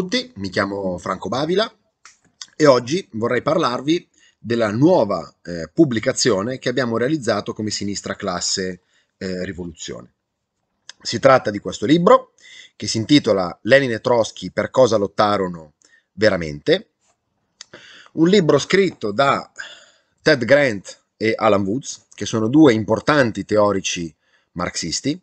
tutti, mi chiamo Franco Bavila e oggi vorrei parlarvi della nuova eh, pubblicazione che abbiamo realizzato come Sinistra Classe eh, Rivoluzione. Si tratta di questo libro che si intitola Lenin e Trotsky per cosa lottarono veramente, un libro scritto da Ted Grant e Alan Woods, che sono due importanti teorici marxisti.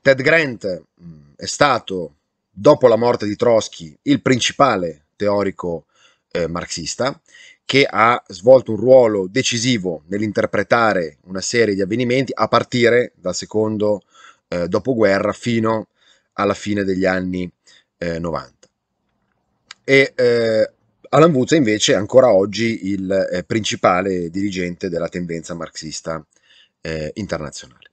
Ted Grant mm, è stato dopo la morte di Trotsky, il principale teorico eh, marxista, che ha svolto un ruolo decisivo nell'interpretare una serie di avvenimenti a partire dal secondo eh, dopoguerra fino alla fine degli anni eh, 90. E eh, Alan Woods è invece ancora oggi il eh, principale dirigente della tendenza marxista eh, internazionale.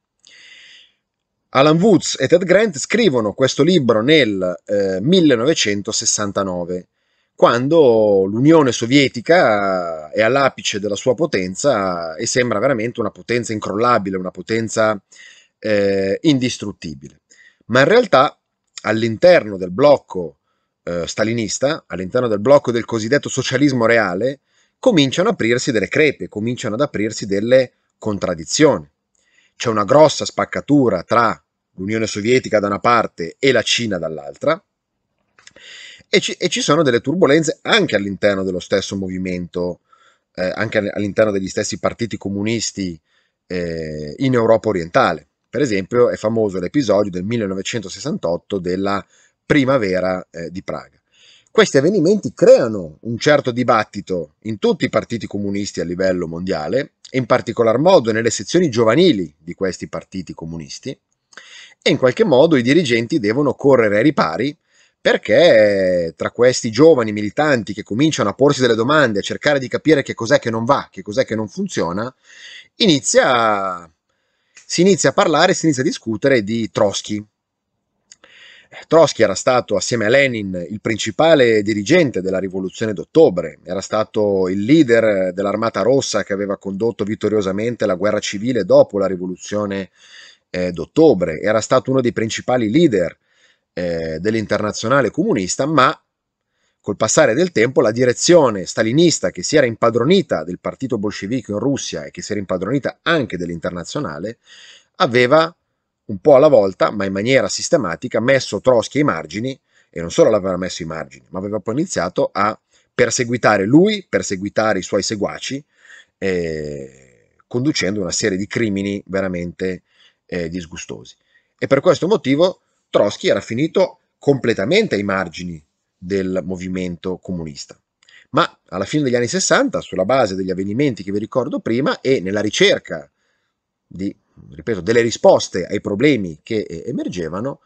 Alan Woods e Ted Grant scrivono questo libro nel eh, 1969, quando l'Unione Sovietica è all'apice della sua potenza e sembra veramente una potenza incrollabile, una potenza eh, indistruttibile. Ma in realtà all'interno del blocco eh, stalinista, all'interno del blocco del cosiddetto socialismo reale, cominciano ad aprirsi delle crepe, cominciano ad aprirsi delle contraddizioni. C'è una grossa spaccatura tra l'Unione Sovietica da una parte e la Cina dall'altra, e ci, e ci sono delle turbulenze anche all'interno dello stesso movimento, eh, anche all'interno degli stessi partiti comunisti eh, in Europa orientale. Per esempio è famoso l'episodio del 1968 della primavera eh, di Praga. Questi avvenimenti creano un certo dibattito in tutti i partiti comunisti a livello mondiale, e in particolar modo nelle sezioni giovanili di questi partiti comunisti, e in qualche modo i dirigenti devono correre ai ripari perché tra questi giovani militanti che cominciano a porsi delle domande, a cercare di capire che cos'è che non va, che cos'è che non funziona, inizia, si inizia a parlare, si inizia a discutere di Trotsky. Trotsky era stato assieme a Lenin il principale dirigente della rivoluzione d'ottobre, era stato il leader dell'armata rossa che aveva condotto vittoriosamente la guerra civile dopo la rivoluzione eh, d'ottobre, era stato uno dei principali leader eh, dell'internazionale comunista, ma col passare del tempo la direzione stalinista che si era impadronita del partito bolscevico in Russia e che si era impadronita anche dell'internazionale, aveva un po' alla volta, ma in maniera sistematica, messo Trotsky ai margini e non solo l'aveva messo ai margini, ma aveva poi iniziato a perseguitare lui, perseguitare i suoi seguaci, eh, conducendo una serie di crimini veramente eh, disgustosi. E per questo motivo Trotsky era finito completamente ai margini del movimento comunista. Ma alla fine degli anni 60, sulla base degli avvenimenti che vi ricordo prima e nella ricerca di, ripeto, delle risposte ai problemi che eh, emergevano,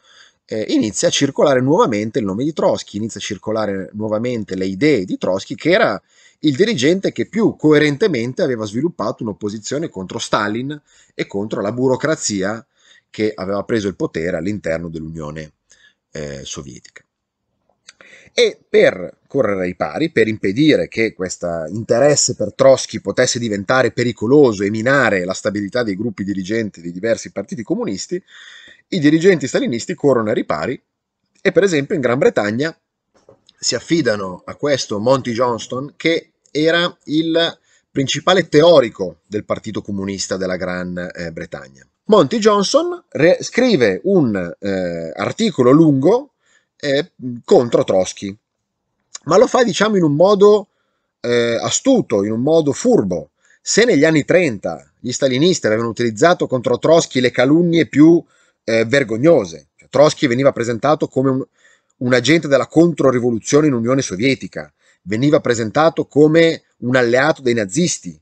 eh, inizia a circolare nuovamente il nome di Trotsky, inizia a circolare nuovamente le idee di Trotsky, che era il dirigente che più coerentemente aveva sviluppato un'opposizione contro Stalin e contro la burocrazia che aveva preso il potere all'interno dell'Unione eh, Sovietica. E per correre ai pari, per impedire che questo interesse per Trotsky potesse diventare pericoloso e minare la stabilità dei gruppi dirigenti dei diversi partiti comunisti, i dirigenti stalinisti corrono ai ripari e per esempio in Gran Bretagna si affidano a questo Monty Johnston che era il principale teorico del Partito Comunista della Gran eh, Bretagna. Monty Johnson re- scrive un eh, articolo lungo eh, contro Trotsky, ma lo fa diciamo in un modo eh, astuto, in un modo furbo. Se negli anni 30 gli stalinisti avevano utilizzato contro Trotsky le calunnie più eh, vergognose. Cioè, Trotsky veniva presentato come un, un agente della controrivoluzione in Unione Sovietica, veniva presentato come un alleato dei nazisti,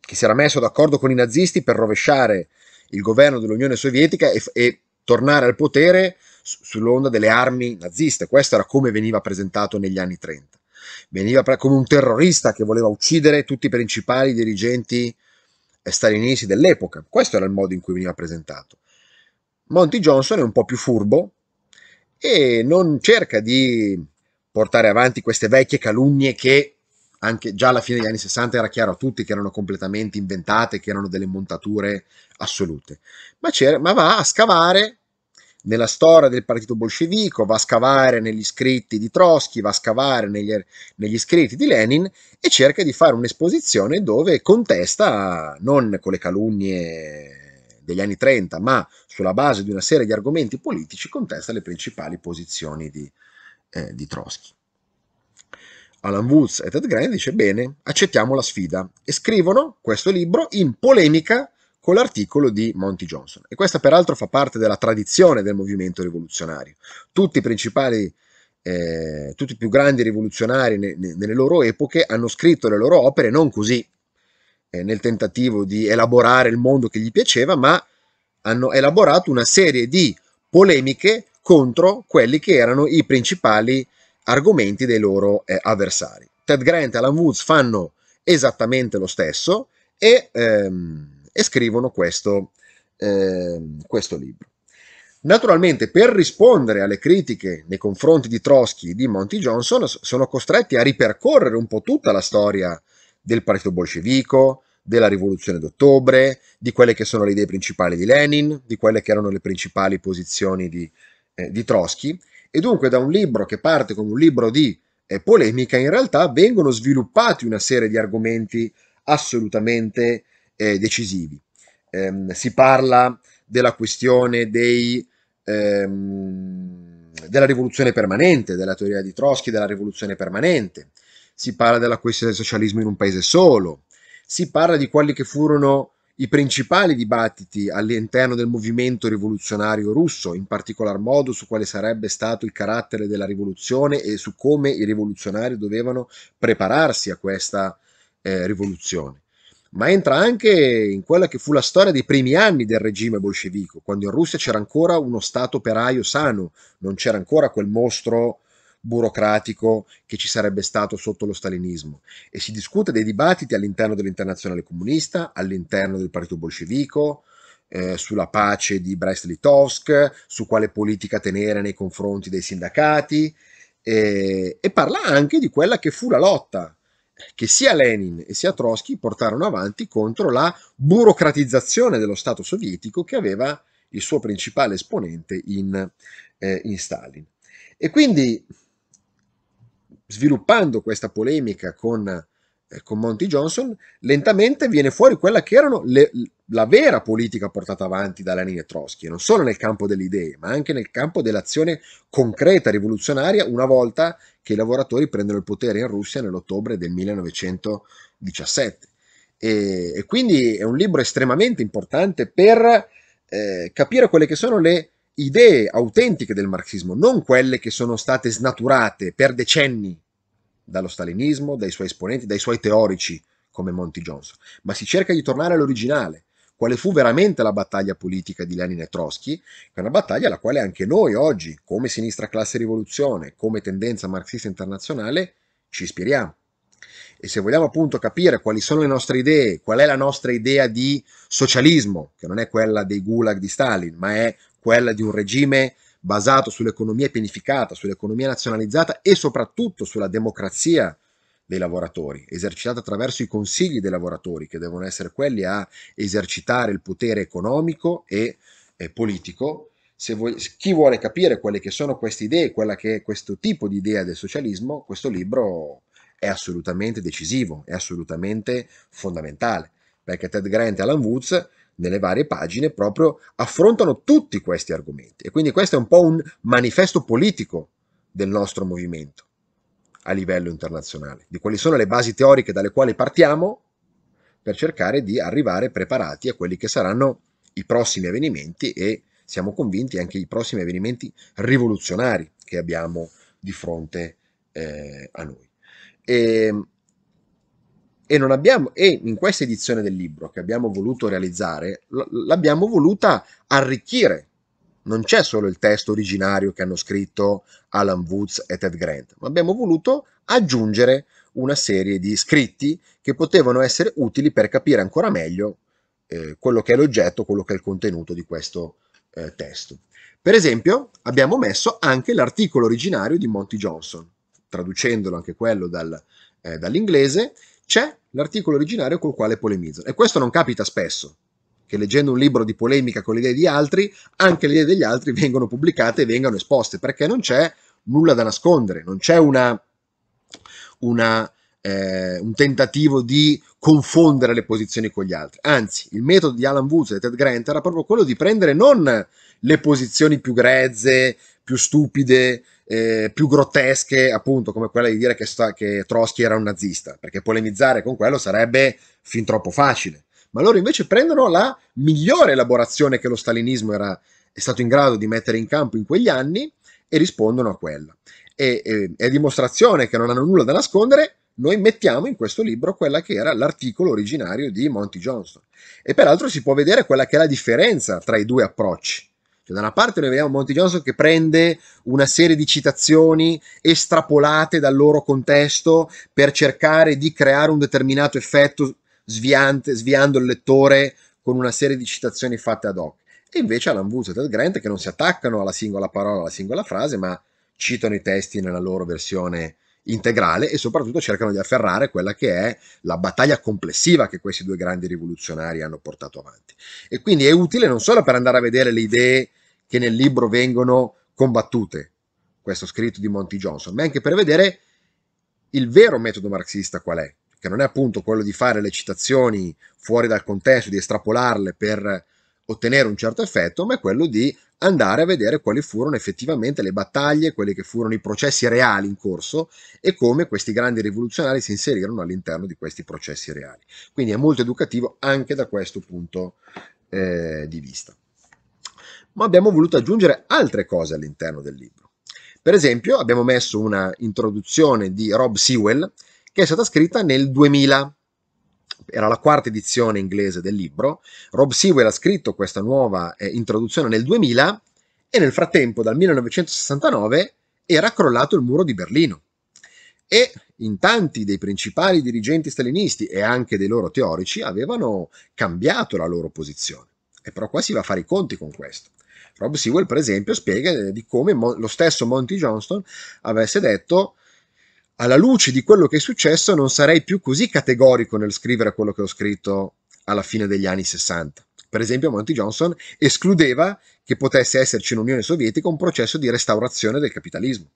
che si era messo d'accordo con i nazisti per rovesciare il governo dell'Unione Sovietica e, e tornare al potere sull'onda delle armi naziste. Questo era come veniva presentato negli anni 30. Veniva come un terrorista che voleva uccidere tutti i principali dirigenti eh, stalinisti dell'epoca. Questo era il modo in cui veniva presentato. Monty Johnson è un po' più furbo e non cerca di portare avanti queste vecchie calunnie che anche già alla fine degli anni 60 era chiaro a tutti che erano completamente inventate, che erano delle montature assolute, ma, ma va a scavare nella storia del partito bolscevico, va a scavare negli scritti di Trotsky, va a scavare negli, er, negli scritti di Lenin e cerca di fare un'esposizione dove contesta non con le calunnie degli anni 30, ma sulla base di una serie di argomenti politici, contesta le principali posizioni di, eh, di Trotsky. Alan Woods e Ted Grant dice bene, accettiamo la sfida e scrivono questo libro in polemica con l'articolo di Monty Johnson. E questa peraltro fa parte della tradizione del movimento rivoluzionario. Tutti i principali, eh, tutti i più grandi rivoluzionari ne, ne, nelle loro epoche hanno scritto le loro opere non così, eh, nel tentativo di elaborare il mondo che gli piaceva, ma hanno elaborato una serie di polemiche contro quelli che erano i principali argomenti dei loro eh, avversari. Ted Grant e Alan Woods fanno esattamente lo stesso e, ehm, e scrivono questo, ehm, questo libro. Naturalmente, per rispondere alle critiche nei confronti di Trotsky e di Monty Johnson, sono costretti a ripercorrere un po' tutta la storia del partito bolscevico, della rivoluzione d'ottobre, di quelle che sono le idee principali di Lenin, di quelle che erano le principali posizioni di, eh, di Trotsky. E dunque da un libro che parte come un libro di eh, polemica, in realtà vengono sviluppati una serie di argomenti assolutamente eh, decisivi. Ehm, si parla della questione dei, ehm, della rivoluzione permanente, della teoria di Trotsky della rivoluzione permanente, si parla della questione del socialismo in un paese solo, si parla di quelli che furono i principali dibattiti all'interno del movimento rivoluzionario russo, in particolar modo su quale sarebbe stato il carattere della rivoluzione e su come i rivoluzionari dovevano prepararsi a questa eh, rivoluzione. Ma entra anche in quella che fu la storia dei primi anni del regime bolscevico, quando in Russia c'era ancora uno Stato operaio sano, non c'era ancora quel mostro burocratico che ci sarebbe stato sotto lo stalinismo e si discute dei dibattiti all'interno dell'internazionale comunista, all'interno del partito bolscevico, eh, sulla pace di Brest-Litovsk, su quale politica tenere nei confronti dei sindacati eh, e parla anche di quella che fu la lotta che sia Lenin e sia Trotsky portarono avanti contro la burocratizzazione dello Stato sovietico che aveva il suo principale esponente in, eh, in Stalin. E quindi sviluppando questa polemica con, eh, con Monty Johnson, lentamente viene fuori quella che era la vera politica portata avanti da Lenin e Trotsky, non solo nel campo delle idee, ma anche nel campo dell'azione concreta rivoluzionaria una volta che i lavoratori prendono il potere in Russia nell'ottobre del 1917. E, e quindi è un libro estremamente importante per eh, capire quelle che sono le idee autentiche del marxismo, non quelle che sono state snaturate per decenni dallo stalinismo, dai suoi esponenti, dai suoi teorici come Monty Johnson, ma si cerca di tornare all'originale, quale fu veramente la battaglia politica di Lenin e Trotsky, è una battaglia alla quale anche noi oggi, come sinistra classe rivoluzione, come tendenza marxista internazionale, ci ispiriamo. E se vogliamo appunto capire quali sono le nostre idee, qual è la nostra idea di socialismo, che non è quella dei gulag di Stalin, ma è quella di un regime basato sull'economia pianificata, sull'economia nazionalizzata e soprattutto sulla democrazia dei lavoratori, esercitata attraverso i consigli dei lavoratori, che devono essere quelli a esercitare il potere economico e, e politico. Vuoi, chi vuole capire quelle che sono queste idee, quella che è questo tipo di idea del socialismo, questo libro è assolutamente decisivo, è assolutamente fondamentale, perché Ted Grant e Alan Woods nelle varie pagine proprio affrontano tutti questi argomenti e quindi questo è un po' un manifesto politico del nostro movimento a livello internazionale, di quali sono le basi teoriche dalle quali partiamo per cercare di arrivare preparati a quelli che saranno i prossimi avvenimenti e siamo convinti anche i prossimi avvenimenti rivoluzionari che abbiamo di fronte eh, a noi. E ehm, e, abbiamo, e in questa edizione del libro che abbiamo voluto realizzare, l'abbiamo voluta arricchire. Non c'è solo il testo originario che hanno scritto Alan Woods e Ted Grant, ma abbiamo voluto aggiungere una serie di scritti che potevano essere utili per capire ancora meglio eh, quello che è l'oggetto, quello che è il contenuto di questo eh, testo. Per esempio, abbiamo messo anche l'articolo originario di Monty Johnson, traducendolo anche quello dal, eh, dall'inglese, c'è l'articolo originario col quale polemizzano. E questo non capita spesso, che leggendo un libro di polemica con le idee di altri, anche le idee degli altri vengono pubblicate e vengano esposte, perché non c'è nulla da nascondere, non c'è una, una eh, un tentativo di confondere le posizioni con gli altri. Anzi, il metodo di Alan Woods e Ted Grant era proprio quello di prendere non le posizioni più grezze, più stupide, eh, più grottesche, appunto, come quella di dire che, sta, che Trotsky era un nazista, perché polemizzare con quello sarebbe fin troppo facile. Ma loro invece prendono la migliore elaborazione che lo stalinismo era, è stato in grado di mettere in campo in quegli anni e rispondono a quella. E, e, eh, è dimostrazione che non hanno nulla da nascondere noi mettiamo in questo libro quella che era l'articolo originario di Monty Johnston. E peraltro si può vedere quella che è la differenza tra i due approcci. Cioè, da una parte noi vediamo Monty Johnson che prende una serie di citazioni estrapolate dal loro contesto per cercare di creare un determinato effetto sviante, sviando il lettore con una serie di citazioni fatte ad hoc. E invece Alan Woods e Ted Grant che non si attaccano alla singola parola, alla singola frase, ma citano i testi nella loro versione integrale e soprattutto cercano di afferrare quella che è la battaglia complessiva che questi due grandi rivoluzionari hanno portato avanti. E quindi è utile non solo per andare a vedere le idee che nel libro vengono combattute, questo scritto di Monty Johnson, ma anche per vedere il vero metodo marxista qual è, che non è appunto quello di fare le citazioni fuori dal contesto, di estrapolarle per ottenere un certo effetto, ma è quello di andare a vedere quali furono effettivamente le battaglie, quelli che furono i processi reali in corso e come questi grandi rivoluzionari si inserirono all'interno di questi processi reali. Quindi è molto educativo anche da questo punto eh, di vista. Ma abbiamo voluto aggiungere altre cose all'interno del libro. Per esempio abbiamo messo una introduzione di Rob Sewell che è stata scritta nel 2000 era la quarta edizione inglese del libro. Rob Sewell ha scritto questa nuova eh, introduzione nel 2000 e nel frattempo, dal 1969, era crollato il muro di Berlino. E in tanti dei principali dirigenti stalinisti e anche dei loro teorici avevano cambiato la loro posizione. E però qua si va a fare i conti con questo. Rob Sewell, per esempio, spiega eh, di come lo stesso Monty Johnston avesse detto alla luce di quello che è successo non sarei più così categorico nel scrivere quello che ho scritto alla fine degli anni 60. Per esempio Monty Johnson escludeva che potesse esserci in Unione Sovietica un processo di restaurazione del capitalismo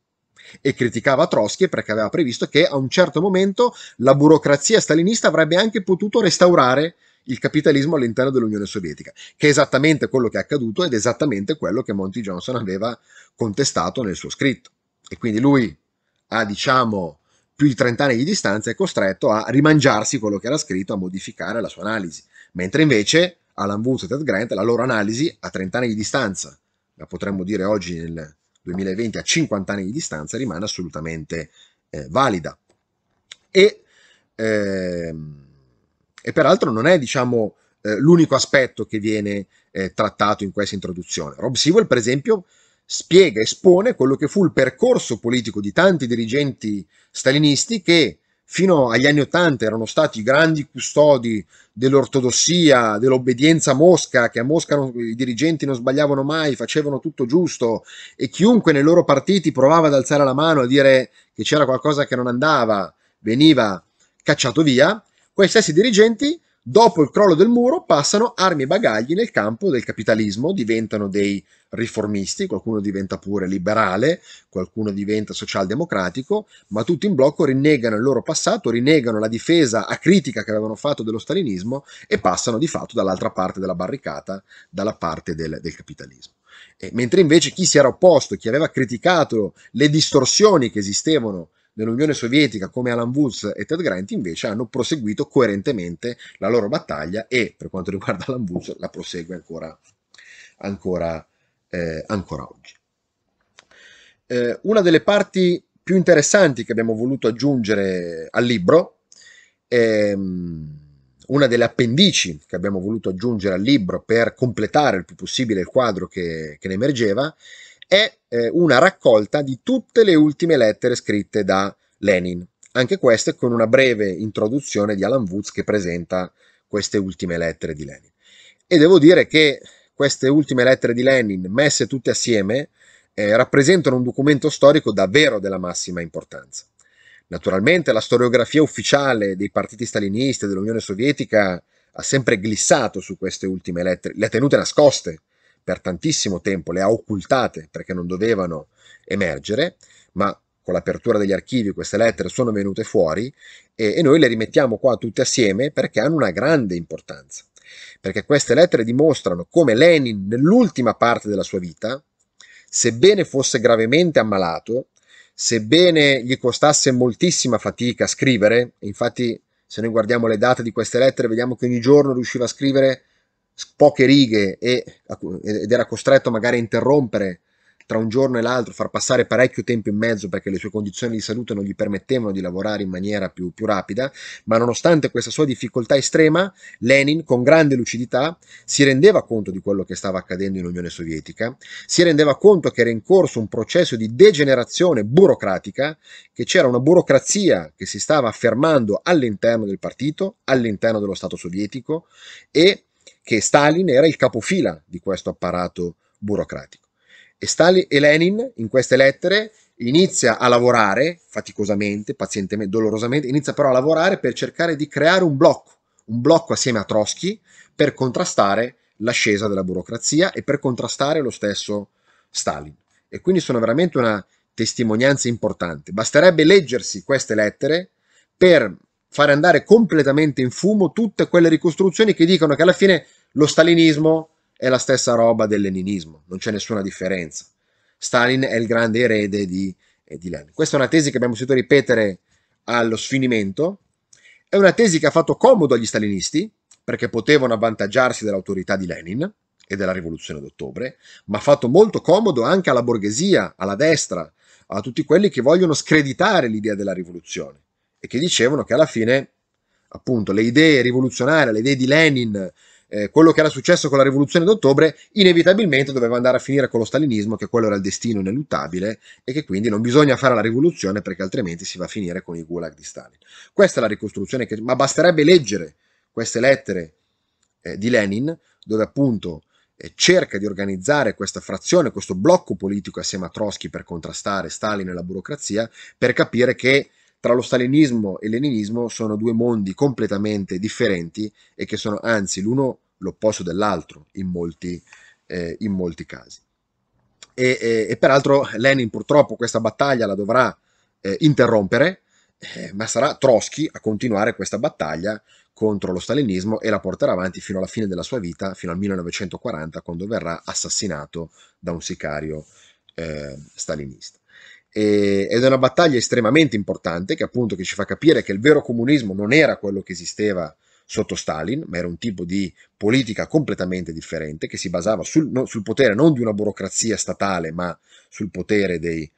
e criticava Trotsky perché aveva previsto che a un certo momento la burocrazia stalinista avrebbe anche potuto restaurare il capitalismo all'interno dell'Unione Sovietica, che è esattamente quello che è accaduto ed esattamente quello che Monty Johnson aveva contestato nel suo scritto. E quindi lui a diciamo più di 30 anni di distanza è costretto a rimangiarsi quello che era scritto, a modificare la sua analisi, mentre invece Alan Woods e Ted Grant la loro analisi a 30 anni di distanza, la potremmo dire oggi nel 2020 a 50 anni di distanza, rimane assolutamente eh, valida. E, eh, e, peraltro non è diciamo eh, l'unico aspetto che viene eh, trattato in questa introduzione. Rob Sewell per esempio spiega, espone quello che fu il percorso politico di tanti dirigenti stalinisti che fino agli anni Ottanta erano stati grandi custodi dell'ortodossia, dell'obbedienza a Mosca, che a Mosca non, i dirigenti non sbagliavano mai, facevano tutto giusto e chiunque nei loro partiti provava ad alzare la mano a dire che c'era qualcosa che non andava, veniva cacciato via, quei stessi dirigenti dopo il crollo del muro passano armi e bagagli nel campo del capitalismo, diventano dei riformisti, qualcuno diventa pure liberale, qualcuno diventa socialdemocratico, ma tutti in blocco rinnegano il loro passato, rinnegano la difesa acritica che avevano fatto dello stalinismo e passano di fatto dall'altra parte della barricata, dalla parte del, del capitalismo. E mentre invece chi si era opposto, chi aveva criticato le distorsioni che esistevano nell'Unione Sovietica come Alan Woods e Ted Grant invece hanno proseguito coerentemente la loro battaglia e per quanto riguarda Alan Woods la prosegue ancora, ancora eh, ancora oggi. Eh, una delle parti più interessanti che abbiamo voluto aggiungere al libro, ehm, una delle appendici che abbiamo voluto aggiungere al libro per completare il più possibile il quadro che, che ne emergeva, è eh, una raccolta di tutte le ultime lettere scritte da Lenin, anche queste con una breve introduzione di Alan Woods che presenta queste ultime lettere di Lenin. E devo dire che queste ultime lettere di Lenin, messe tutte assieme, eh, rappresentano un documento storico davvero della massima importanza. Naturalmente la storiografia ufficiale dei partiti stalinisti e dell'Unione Sovietica ha sempre glissato su queste ultime lettere, le ha tenute nascoste per tantissimo tempo, le ha occultate perché non dovevano emergere, ma con l'apertura degli archivi queste lettere sono venute fuori e, e noi le rimettiamo qua tutte assieme perché hanno una grande importanza perché queste lettere dimostrano come Lenin nell'ultima parte della sua vita, sebbene fosse gravemente ammalato, sebbene gli costasse moltissima fatica scrivere, infatti se noi guardiamo le date di queste lettere vediamo che ogni giorno riusciva a scrivere poche righe e, ed era costretto magari a interrompere tra un giorno e l'altro, far passare parecchio tempo in mezzo perché le sue condizioni di salute non gli permettevano di lavorare in maniera più, più rapida, ma nonostante questa sua difficoltà estrema, Lenin con grande lucidità si rendeva conto di quello che stava accadendo in Unione Sovietica, si rendeva conto che era in corso un processo di degenerazione burocratica, che c'era una burocrazia che si stava affermando all'interno del partito, all'interno dello Stato sovietico e che Stalin era il capofila di questo apparato burocratico. E, Stalin, e Lenin in queste lettere inizia a lavorare faticosamente, pazientemente, dolorosamente, inizia però a lavorare per cercare di creare un blocco, un blocco assieme a Trotsky per contrastare l'ascesa della burocrazia e per contrastare lo stesso Stalin. E quindi sono veramente una testimonianza importante. Basterebbe leggersi queste lettere per fare andare completamente in fumo tutte quelle ricostruzioni che dicono che alla fine lo stalinismo è la stessa roba del leninismo, non c'è nessuna differenza. Stalin è il grande erede di, eh, di Lenin. Questa è una tesi che abbiamo sentito ripetere allo sfinimento, è una tesi che ha fatto comodo agli stalinisti, perché potevano avvantaggiarsi dell'autorità di Lenin e della rivoluzione d'ottobre, ma ha fatto molto comodo anche alla borghesia, alla destra, a tutti quelli che vogliono screditare l'idea della rivoluzione e che dicevano che alla fine, appunto, le idee rivoluzionarie, le idee di Lenin, eh, quello che era successo con la rivoluzione d'ottobre inevitabilmente doveva andare a finire con lo stalinismo, che quello era il destino ineluttabile e che quindi non bisogna fare la rivoluzione perché altrimenti si va a finire con i gulag di Stalin. Questa è la ricostruzione, che, ma basterebbe leggere queste lettere eh, di Lenin, dove appunto eh, cerca di organizzare questa frazione, questo blocco politico assieme a Trotsky per contrastare Stalin e la burocrazia, per capire che tra lo stalinismo e leninismo sono due mondi completamente differenti e che sono anzi l'uno l'opposto dell'altro in molti, eh, in molti casi. E, e, e, peraltro Lenin purtroppo questa battaglia la dovrà eh, interrompere, eh, ma sarà Trotsky a continuare questa battaglia contro lo stalinismo e la porterà avanti fino alla fine della sua vita, fino al 1940, quando verrà assassinato da un sicario eh, stalinista ed è una battaglia estremamente importante che appunto che ci fa capire che il vero comunismo non era quello che esisteva sotto Stalin, ma era un tipo di politica completamente differente che si basava sul, no, sul potere non di una burocrazia statale, ma sul potere dei,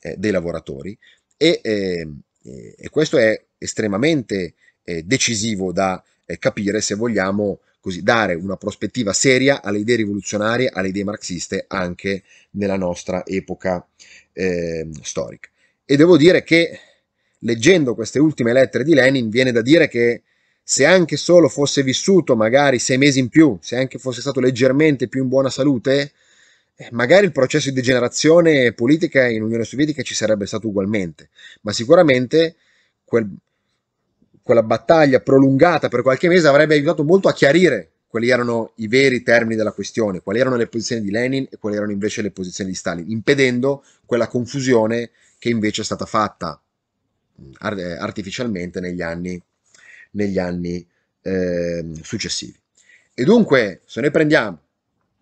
eh, dei lavoratori. E, eh, e, questo è estremamente eh, decisivo da eh, capire se vogliamo così dare una prospettiva seria alle idee rivoluzionarie, alle idee marxiste anche nella nostra epoca eh, storica. E devo dire che leggendo queste ultime lettere di Lenin viene da dire che se anche solo fosse vissuto magari sei mesi in più, se anche fosse stato leggermente più in buona salute, eh, magari il processo di degenerazione politica in Unione Sovietica ci sarebbe stato ugualmente, ma sicuramente quel, quella battaglia prolungata per qualche mese avrebbe aiutato molto a chiarire quali erano i veri termini della questione, quali erano le posizioni di Lenin e quali erano invece le posizioni di Stalin, impedendo quella confusione che invece è stata fatta eh, artificialmente negli anni, negli anni eh, successivi. E dunque, se noi prendiamo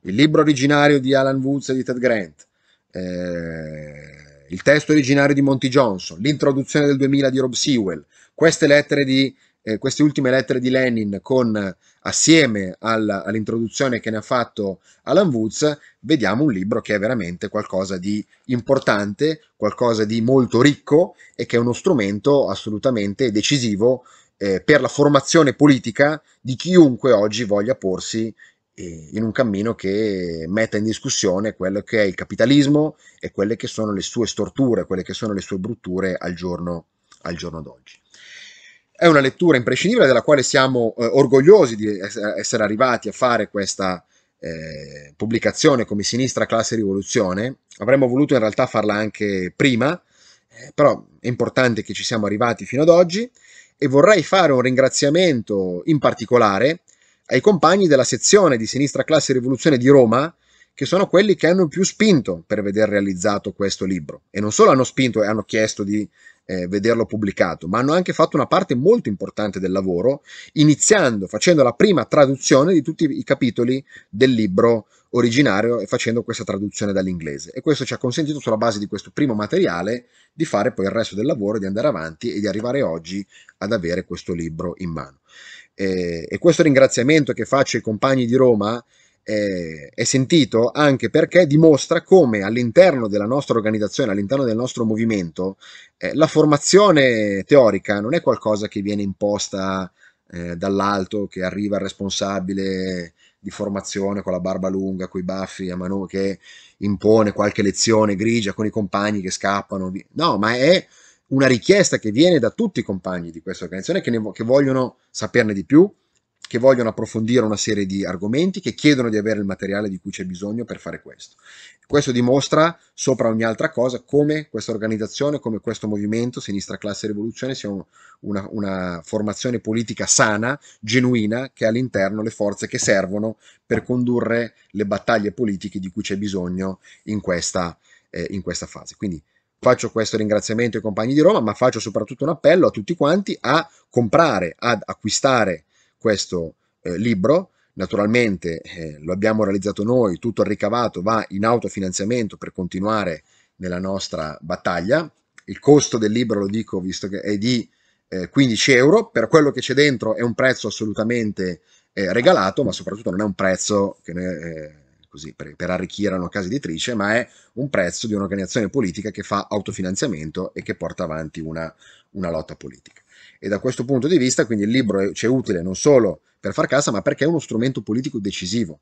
il libro originario di Alan Woods e di Ted Grant, eh, il testo originario di Monty Johnson, l'introduzione del 2000 di Rob Sewell, queste, lettere di, eh, queste ultime lettere di Lenin con, eh, assieme alla, all'introduzione che ne ha fatto Alan Woods, vediamo un libro che è veramente qualcosa di importante, qualcosa di molto ricco e che è uno strumento assolutamente decisivo eh, per la formazione politica di chiunque oggi voglia porsi in un cammino che metta in discussione quello che è il capitalismo e quelle che sono le sue storture, quelle che sono le sue brutture al giorno, al giorno d'oggi. È una lettura imprescindibile della quale siamo eh, orgogliosi di essere arrivati a fare questa eh, pubblicazione come Sinistra Classe Rivoluzione. Avremmo voluto in realtà farla anche prima, eh, però è importante che ci siamo arrivati fino ad oggi e vorrei fare un ringraziamento in particolare ai compagni della sezione di Sinistra Classe Rivoluzione di Roma, che sono quelli che hanno più spinto per veder realizzato questo libro. E non solo hanno spinto e hanno chiesto di eh, vederlo pubblicato, ma hanno anche fatto una parte molto importante del lavoro, iniziando, facendo la prima traduzione di tutti i capitoli del libro originario e facendo questa traduzione dall'inglese. E questo ci ha consentito, sulla base di questo primo materiale, di fare poi il resto del lavoro, di andare avanti e di arrivare oggi ad avere questo libro in mano. Eh, e questo ringraziamento che faccio ai compagni di Roma eh, è sentito anche perché dimostra come all'interno della nostra organizzazione, all'interno del nostro movimento, eh, la formazione teorica non è qualcosa che viene imposta eh, dall'alto, che arriva il responsabile di formazione con la barba lunga, coi baffi a mano che impone qualche lezione grigia con i compagni che scappano. No, ma è una richiesta che viene da tutti i compagni di questa organizzazione che, ne, che vogliono saperne di più, che vogliono approfondire una serie di argomenti, che chiedono di avere il materiale di cui c'è bisogno per fare questo. Questo dimostra, sopra ogni altra cosa, come questa organizzazione, come questo movimento, Sinistra Classe Rivoluzione, sia una, una formazione politica sana, genuina, che ha all'interno le forze che servono per condurre le battaglie politiche di cui c'è bisogno in questa, eh, in questa fase. Quindi Faccio questo ringraziamento ai compagni di Roma, ma faccio soprattutto un appello a tutti quanti a comprare, ad acquistare questo eh, libro. Naturalmente eh, lo abbiamo realizzato noi, tutto il ricavato va in autofinanziamento per continuare nella nostra battaglia. Il costo del libro, lo dico, visto che è di eh, 15 euro, per quello che c'è dentro è un prezzo assolutamente eh, regalato, ma soprattutto non è un prezzo che... Ne, così per, per arricchire una casa editrice, ma è un prezzo di un'organizzazione politica che fa autofinanziamento e che porta avanti una, una lotta politica. E da questo punto di vista, quindi, il libro c'è utile non solo per far cassa, ma perché è uno strumento politico decisivo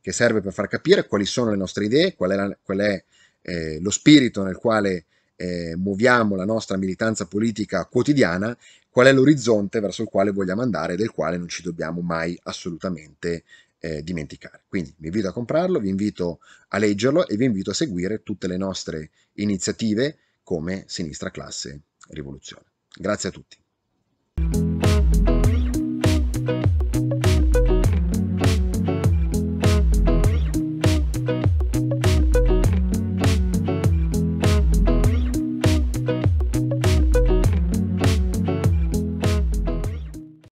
che serve per far capire quali sono le nostre idee, qual è, la, qual è eh, lo spirito nel quale eh, muoviamo la nostra militanza politica quotidiana, qual è l'orizzonte verso il quale vogliamo andare e del quale non ci dobbiamo mai assolutamente eh, dimenticare. Quindi vi invito a comprarlo, vi invito a leggerlo e vi invito a seguire tutte le nostre iniziative come Sinistra Classe Rivoluzione. Grazie a tutti.